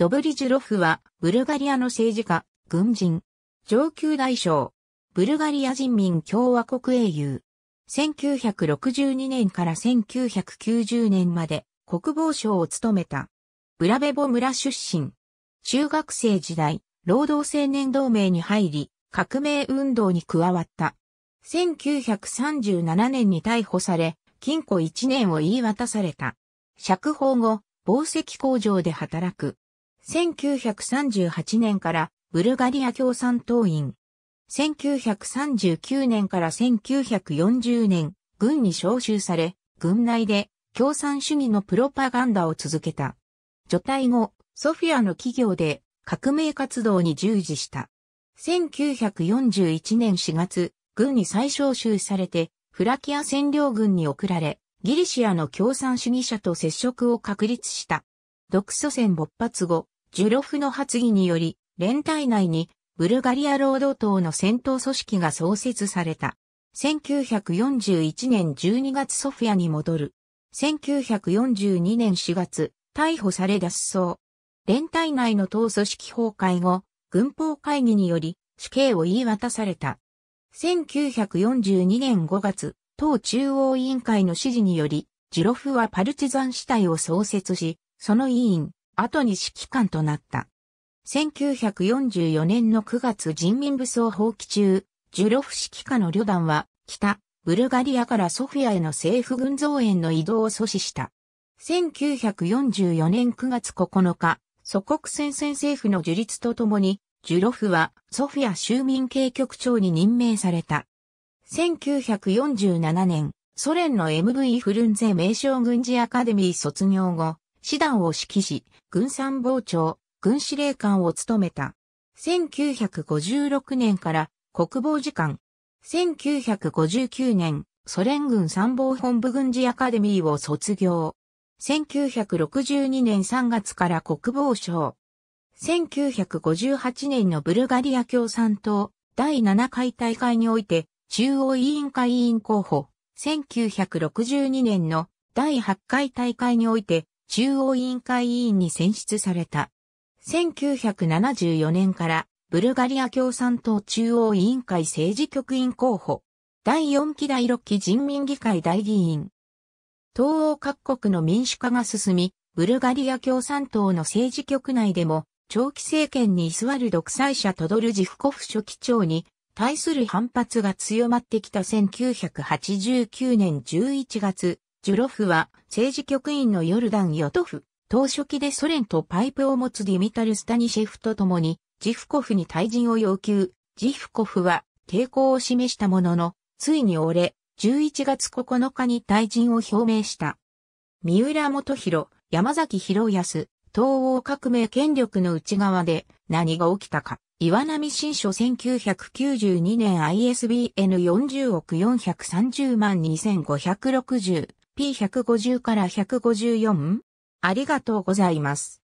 ドブリジュロフは、ブルガリアの政治家、軍人、上級大将、ブルガリア人民共和国英雄。1962年から1990年まで国防省を務めた。ブラベボ村出身。中学生時代、労働青年同盟に入り、革命運動に加わった。1937年に逮捕され、禁錮1年を言い渡された。釈放後、紡績工場で働く。1938年からブルガリア共産党員。1939年から1940年、軍に召集され、軍内で共産主義のプロパガンダを続けた。除隊後、ソフィアの企業で革命活動に従事した。1941年4月、軍に再召集されて、フラキア占領軍に送られ、ギリシアの共産主義者と接触を確立した。独ソ戦勃発後、ジュロフの発議により、連帯内にブルガリア労働党の戦闘組織が創設された。1941年12月ソフィアに戻る。1942年4月、逮捕され脱走。連帯内の党組織崩壊後、軍法会議により死刑を言い渡された。1942年5月、党中央委員会の指示により、ジュロフはパルチザン死体を創設し、その委員、後に指揮官となった。1944年の9月人民武装放棄中、ジュロフ指揮下の旅団は、北、ブルガリアからソフィアへの政府軍増援の移動を阻止した。1944年9月9日、祖国戦線政府の樹立とともに、ジュロフはソフィア州民警局長に任命された。1947年、ソ連の MV フルンゼ名称軍事アカデミー卒業後、師団を指揮し、軍参謀長、軍司令官を務めた。1956年から国防次官。1959年、ソ連軍参謀本部軍事アカデミーを卒業。1962年3月から国防省。1958年のブルガリア共産党第7回大会において中央委員会委員候補。1962年の第8回大会において中央委員会委員に選出された。1974年からブルガリア共産党中央委員会政治局員候補。第4期第6期人民議会大議員。東欧各国の民主化が進み、ブルガリア共産党の政治局内でも、長期政権に居座る独裁者トドルジフコフ書記長に対する反発が強まってきた1989年11月、ジュロフは政治局員のヨルダン・ヨトフ、当初期でソ連とパイプを持つディミタル・スタニシェフと共に、ジフコフに退陣を要求。ジフコフは抵抗を示したものの、ついに折れ、11月9日に退陣を表明した。三浦元弘、山崎博康、東欧革命権力の内側で何が起きたか。岩波新書1992年 ISBN40 億430万2560。P150 から 154? ありがとうございます。